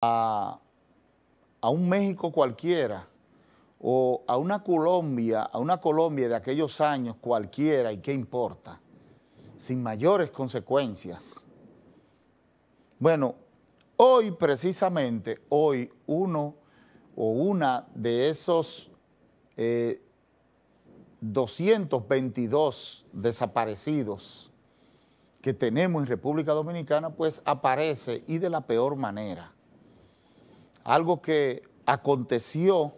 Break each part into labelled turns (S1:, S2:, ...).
S1: a, un México cualquiera o a una Colombia, a una Colombia de aquellos años cualquiera y qué importa, sin mayores consecuencias. Bueno, hoy precisamente, hoy uno o una de esos 222 eh, desaparecidos que tenemos en República Dominicana, pues aparece y de la peor manera algo que aconteció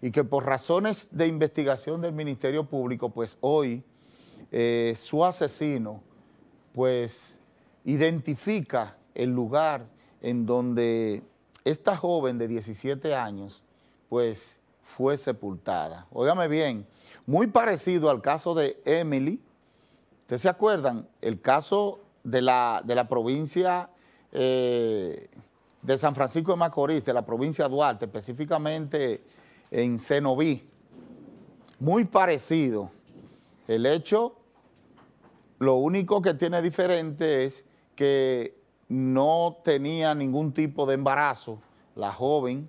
S1: y que por razones de investigación del Ministerio Público, pues hoy eh, su asesino, pues identifica el lugar en donde esta joven de 17 años, pues fue sepultada. Óigame bien, muy parecido al caso de Emily. ¿Ustedes se acuerdan? El caso de la, provincia... Eh, de San Francisco de Macorís, de la provincia de Duarte, específicamente en Cenoví. Muy parecido. El hecho, lo único que tiene diferente es que no tenía ningún tipo de embarazo la joven.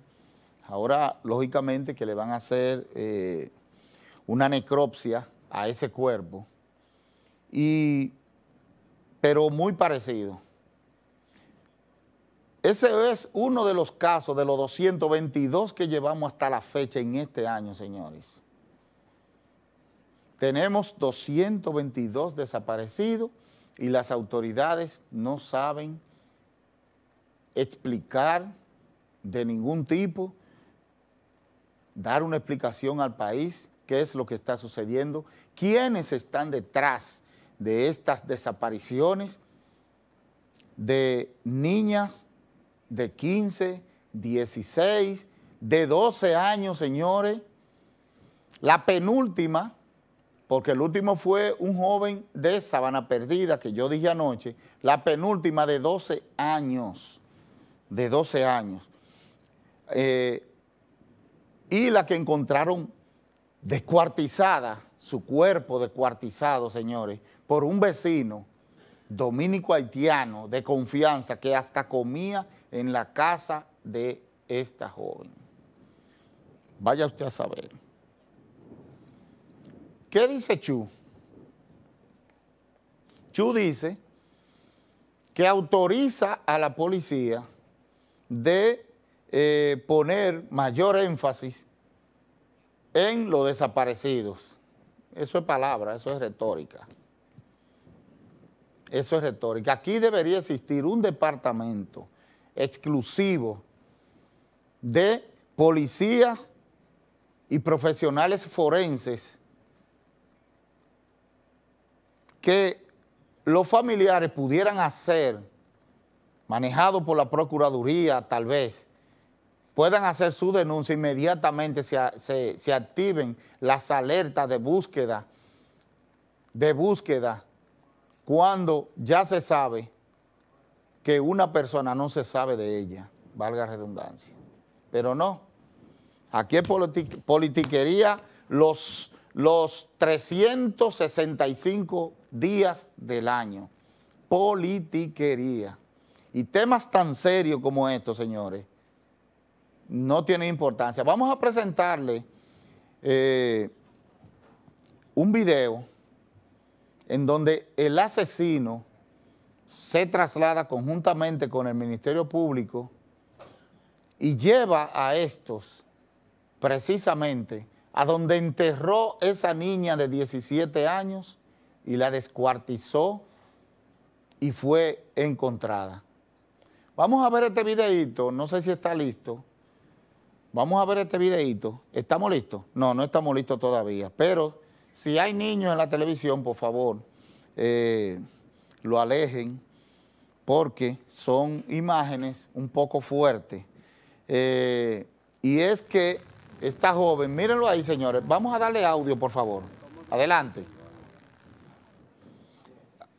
S1: Ahora, lógicamente, que le van a hacer eh, una necropsia a ese cuerpo. pero muy parecido. Ese es uno de los casos de los 222 que llevamos hasta la fecha en este año, señores. Tenemos 222 desaparecidos y las autoridades no saben explicar de ningún tipo, dar una explicación al país, qué es lo que está sucediendo, quiénes están detrás de estas desapariciones de niñas, de 15, 16, de 12 años, señores. La penúltima, porque el último fue un joven de Sabana Perdida, que yo dije anoche, la penúltima de 12 años, de 12 años. Eh, y la que encontraron descuartizada, su cuerpo descuartizado, señores, por un vecino dominico haitiano de confianza que hasta comía en la casa de esta joven. Vaya usted a saber. ¿Qué dice Chu? Chu dice que autoriza a la policía de eh, poner mayor énfasis en los desaparecidos. Eso es palabra, eso es retórica. Eso es retórica. Aquí debería existir un departamento exclusivo de policías y profesionales forenses que los familiares pudieran hacer, manejado por la Procuraduría tal vez, puedan hacer su denuncia, inmediatamente se, activen las alertas de búsqueda, de búsqueda, cuando ya se sabe que una persona no se sabe de ella, valga redundancia. Pero no, aquí es politiquería los, los 365 días del año. Politiquería. Y temas tan serios como estos, señores, no tienen importancia. Vamos a presentarle eh, un video en donde el asesino se traslada conjuntamente con el Ministerio Público y lleva a estos precisamente a donde enterró esa niña de 17 años y la descuartizó y fue encontrada. Vamos a ver este videito, no sé si está listo. Vamos a ver este videito. ¿Estamos listos? No, no estamos listos todavía, pero si hay niños en la televisión, por favor, eh, lo alejen porque son imágenes un poco fuertes. Eh, y es que esta joven, mírenlo ahí señores, vamos a darle audio por favor, adelante.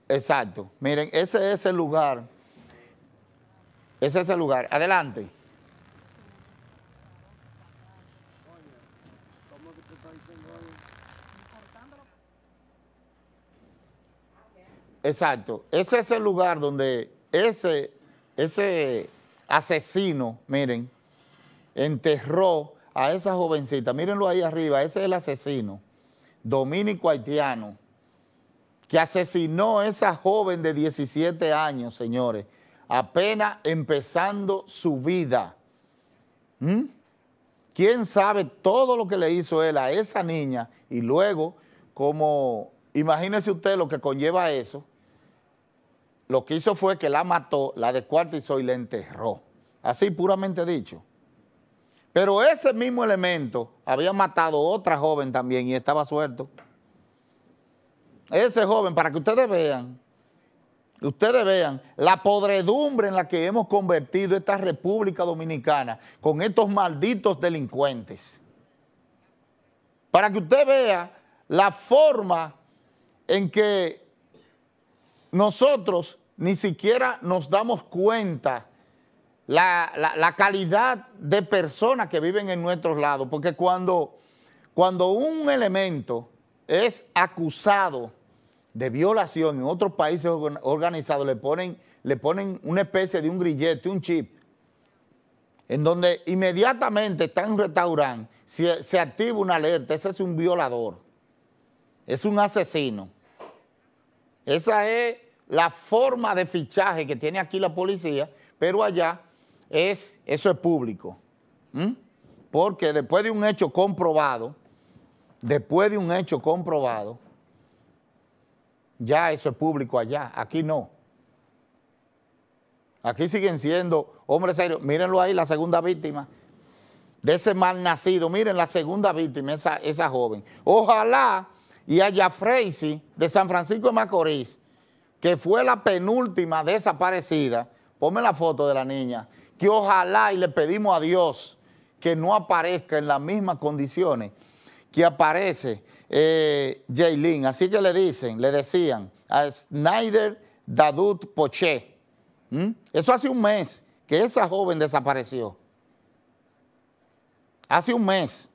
S1: Exacto, miren, ese es el lugar, ese es el lugar, adelante. Exacto. Ese es el lugar donde ese, ese asesino, miren, enterró a esa jovencita. Mírenlo ahí arriba, ese es el asesino, dominico haitiano, que asesinó a esa joven de 17 años, señores, apenas empezando su vida. ¿Mm? ¿Quién sabe todo lo que le hizo él a esa niña? Y luego, como, imagínese usted lo que conlleva eso, lo que hizo fue que la mató, la descuartizó y la enterró. Así puramente dicho. Pero ese mismo elemento había matado otra joven también y estaba suelto. Ese joven, para que ustedes vean, ustedes vean la podredumbre en la que hemos convertido esta República Dominicana con estos malditos delincuentes. Para que usted vea la forma en que nosotros ni siquiera nos damos cuenta la, la, calidad de personas que viven en nuestros lados, porque cuando, cuando un elemento es acusado de violación en otros países organizados, le ponen, le ponen una especie de un grillete, un chip, en donde inmediatamente está en un restaurante, se, se activa una alerta, ese es un violador, es un asesino. Esa es la forma de fichaje que tiene aquí la policía, pero allá es, eso es público. Porque después de un hecho comprobado, después de un hecho comprobado, ya eso es público allá, aquí no. Aquí siguen siendo hombres serios. Mírenlo ahí, la segunda víctima de ese mal nacido. Miren, la segunda víctima, esa, esa joven. Ojalá y haya Jafreisi de San Francisco de Macorís que fue la penúltima desaparecida, ponme la foto de la niña, que ojalá y le pedimos a Dios que no aparezca en las mismas condiciones que aparece eh, Así que le dicen, le decían a Snyder Dadut Poché. Eso hace un mes que esa joven desapareció. Hace un mes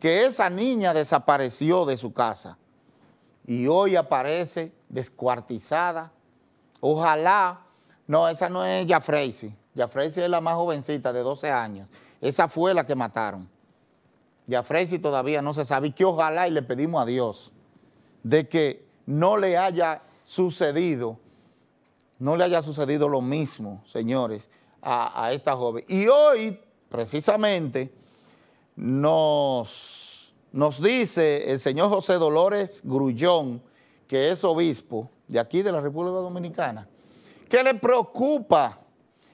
S1: que esa niña desapareció de su casa y hoy aparece descuartizada. Ojalá, no, esa no es Jafreisi. Jafreisi es la más jovencita de 12 años. Esa fue la que mataron. Jafreisi todavía no se sabe. Y que ojalá, y le pedimos a Dios, de que no le haya sucedido, no le haya sucedido lo mismo, señores, a esta joven. Y hoy, precisamente, nos nos dice el señor José Dolores Grullón, que es obispo de aquí de la República Dominicana, que le preocupa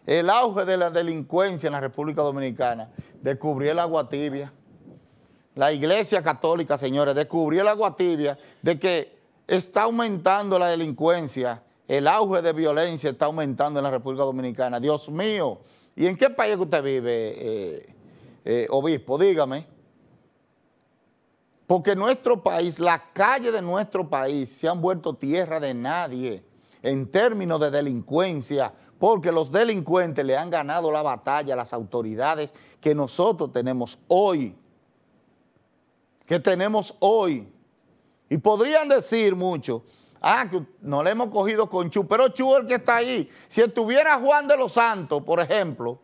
S1: el auge de la delincuencia en la República Dominicana. Descubrió el agua tibia. La Iglesia Católica, señores, descubrió el agua tibia de que está aumentando la delincuencia, el auge de violencia está aumentando en la República Dominicana. Dios mío, ¿y en qué país usted vive, eh, eh, obispo? Dígame. Porque nuestro país, la calle de nuestro país se han vuelto tierra de nadie en términos de delincuencia, porque los delincuentes le han ganado la batalla a las autoridades que nosotros tenemos hoy, que tenemos hoy. Y podrían decir mucho, ah, que no le hemos cogido con Chu, pero Chu el que está ahí, si estuviera Juan de los Santos, por ejemplo,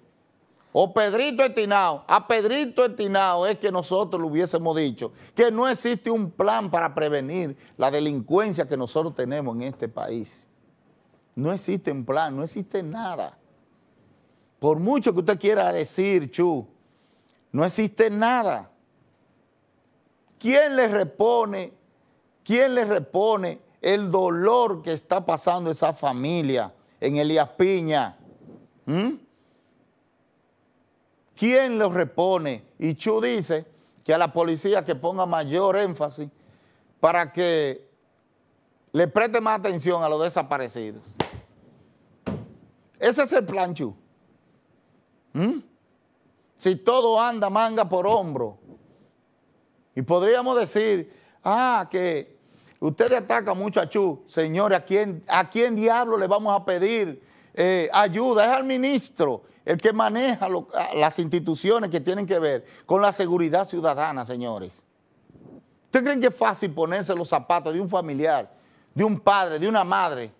S1: o Pedrito Estinao, a Pedrito Estinao es que nosotros le hubiésemos dicho que no existe un plan para prevenir la delincuencia que nosotros tenemos en este país. No existe un plan, no existe nada. Por mucho que usted quiera decir, Chu, no existe nada. ¿Quién le repone, quién le repone el dolor que está pasando esa familia en Elías Piña? ¿Mm? ¿Quién los repone? Y Chu dice que a la policía que ponga mayor énfasis para que le preste más atención a los desaparecidos. Ese es el plan Chu. ¿Mm? Si todo anda manga por hombro. Y podríamos decir, ah, que usted ataca mucho a Chu. Señores, ¿a quién, ¿a quién diablo le vamos a pedir eh, ayuda? Es al ministro el que maneja ah, las instituciones que tienen que ver con la seguridad ciudadana, señores. ¿Ustedes creen que es fácil ponerse los zapatos de un familiar, de un padre, de una madre,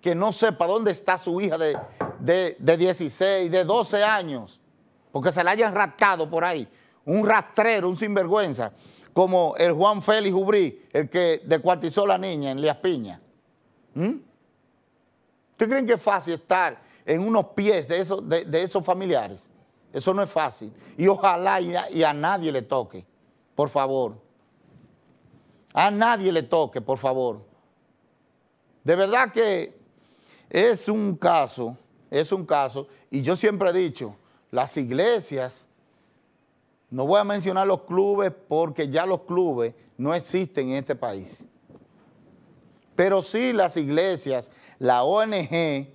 S1: que no sepa dónde está su hija de, 16, de 12 años, porque se la hayan raptado por ahí? Un rastrero, un sinvergüenza, como el Juan Félix Ubrí, el que descuartizó la niña en Lias Piña. ¿Mm? ¿Ustedes creen que es fácil estar en unos pies de, esos, de, esos familiares. Eso no es fácil. Y ojalá y a, nadie le toque, por favor. A nadie le toque, por favor. De verdad que es un caso, es un caso. Y yo siempre he dicho, las iglesias, no voy a mencionar los clubes porque ya los clubes no existen en este país. Pero sí las iglesias, la ONG,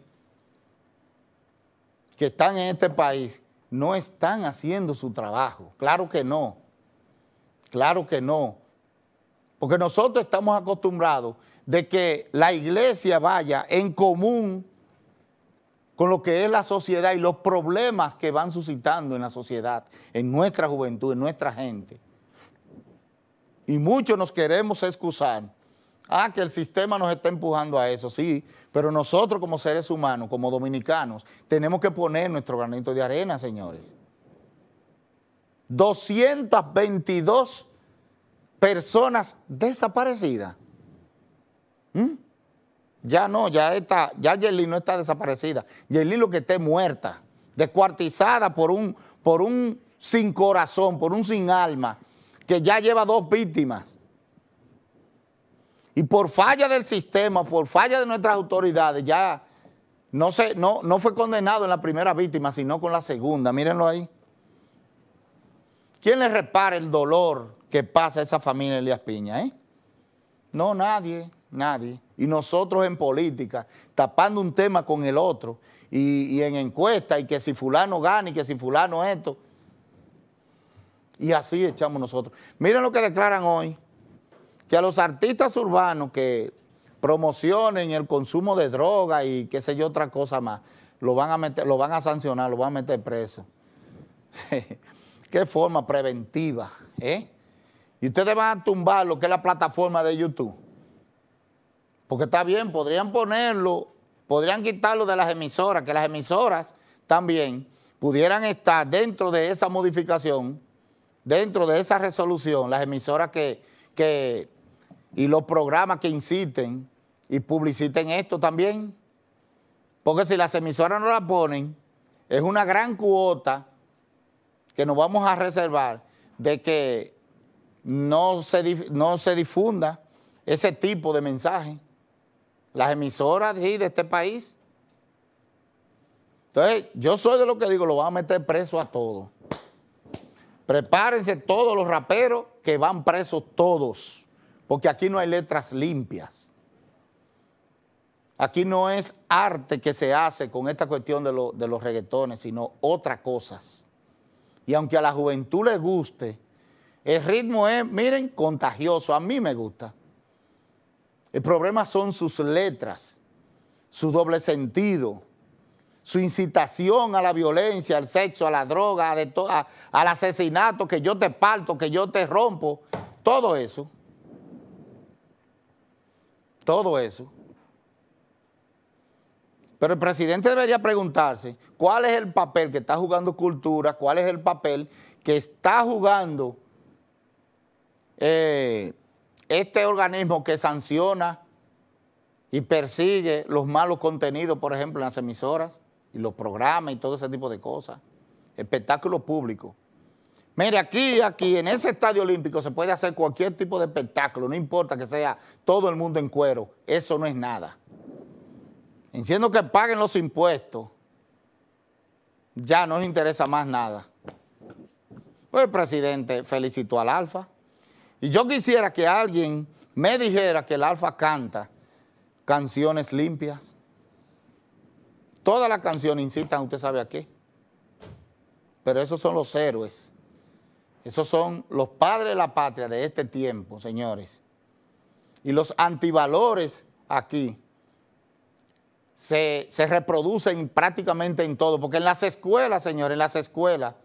S1: que están en este país no están haciendo su trabajo. Claro que no. Claro que no. Porque nosotros estamos acostumbrados de que la iglesia vaya en común con lo que es la sociedad y los problemas que van suscitando en la sociedad, en nuestra juventud, en nuestra gente. Y muchos nos queremos excusar Ah, que el sistema nos está empujando a eso, sí, pero nosotros como seres humanos, como dominicanos, tenemos que poner nuestro granito de arena, señores. 222 personas desaparecidas. ¿Mm? Ya no, ya está, ya Yerlin no está desaparecida. Yerlin lo que esté muerta, descuartizada por un, por un sin corazón, por un sin alma, que ya lleva dos víctimas y por falla del sistema, por falla de nuestras autoridades, ya no, no, no fue condenado en la primera víctima, sino con la segunda. Mírenlo ahí. ¿Quién le repara el dolor que pasa a esa familia Elías Piña? Eh? No, nadie, nadie. Y nosotros en política, tapando un tema con el otro, y, y en encuesta, y que si fulano gana, y que si fulano esto. Y así echamos nosotros. Miren lo que declaran hoy que a los artistas urbanos que promocionen el consumo de droga y qué sé yo, otra cosa más, lo van a, meter, lo van a sancionar, lo van a meter preso. qué forma preventiva, ¿eh? Y ustedes van a tumbar lo que es la plataforma de YouTube. Porque está bien, podrían ponerlo, podrían quitarlo de las emisoras, que las emisoras también pudieran estar dentro de esa modificación, dentro de esa resolución, las emisoras que y los programas que inciten y publiciten esto también. Porque si las emisoras no la ponen, es una gran cuota que nos vamos a reservar de que no se, no se difunda ese tipo de mensaje. Las emisoras de este país. Entonces, yo soy de lo que digo, lo van a meter preso a todos. Prepárense todos los raperos que van presos todos porque aquí no hay letras limpias. Aquí no es arte que se hace con esta cuestión de, los reggaetones, sino otras cosas. Y aunque a la juventud le guste, el ritmo es, miren, contagioso. A mí me gusta. El problema son sus letras, su doble sentido, su incitación a la violencia, al sexo, a la droga, al asesinato, que yo te parto, que yo te rompo, todo eso todo eso. Pero el presidente debería preguntarse cuál es el papel que está jugando cultura, cuál es el papel que está jugando eh, este organismo que sanciona y persigue los malos contenidos, por ejemplo, en las emisoras y los programas y todo ese tipo de cosas. Espectáculo público. Mire, aquí, aquí, en ese estadio olímpico se puede hacer cualquier tipo de espectáculo, no importa que sea todo el mundo en cuero, eso no es nada. Enciendo que paguen los impuestos, ya no les interesa más nada. Pues el presidente felicitó al Alfa. Y yo quisiera que alguien me dijera que el Alfa canta canciones limpias. Todas las canciones incitan, usted sabe a qué. Pero esos son los héroes esos son los padres de la patria de este tiempo, señores. Y los antivalores aquí se, reproducen prácticamente en todo, porque en las escuelas, señores, en las escuelas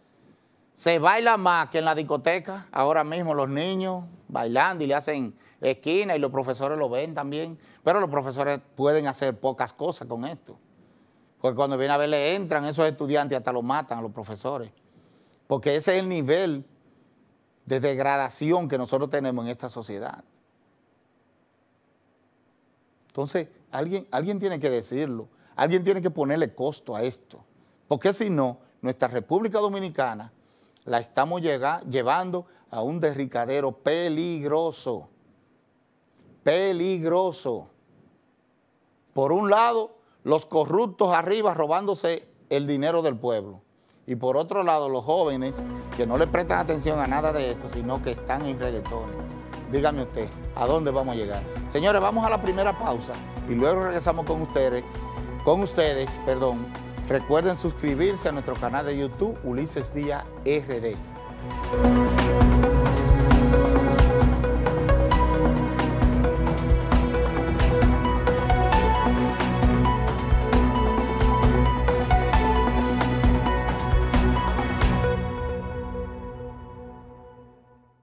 S1: se baila más que en la discoteca. Ahora mismo los niños bailando y le hacen esquina y los profesores lo ven también, pero los profesores pueden hacer pocas cosas con esto. Porque cuando viene a ver, le entran esos estudiantes y hasta lo matan a los profesores. Porque ese es el nivel de degradación que nosotros tenemos en esta sociedad. Entonces, alguien, alguien tiene que decirlo, alguien tiene que ponerle costo a esto, porque si no, nuestra República Dominicana la estamos llevando a un derricadero peligroso, peligroso. Por un lado, los corruptos arriba robándose el dinero del pueblo. Y por otro lado, los jóvenes que no le prestan atención a nada de esto, sino que están en reggaetones. Dígame usted, ¿a dónde vamos a llegar? Señores, vamos a la primera pausa y luego regresamos con ustedes, con ustedes, perdón. Recuerden suscribirse a nuestro canal de YouTube Ulises Díaz RD.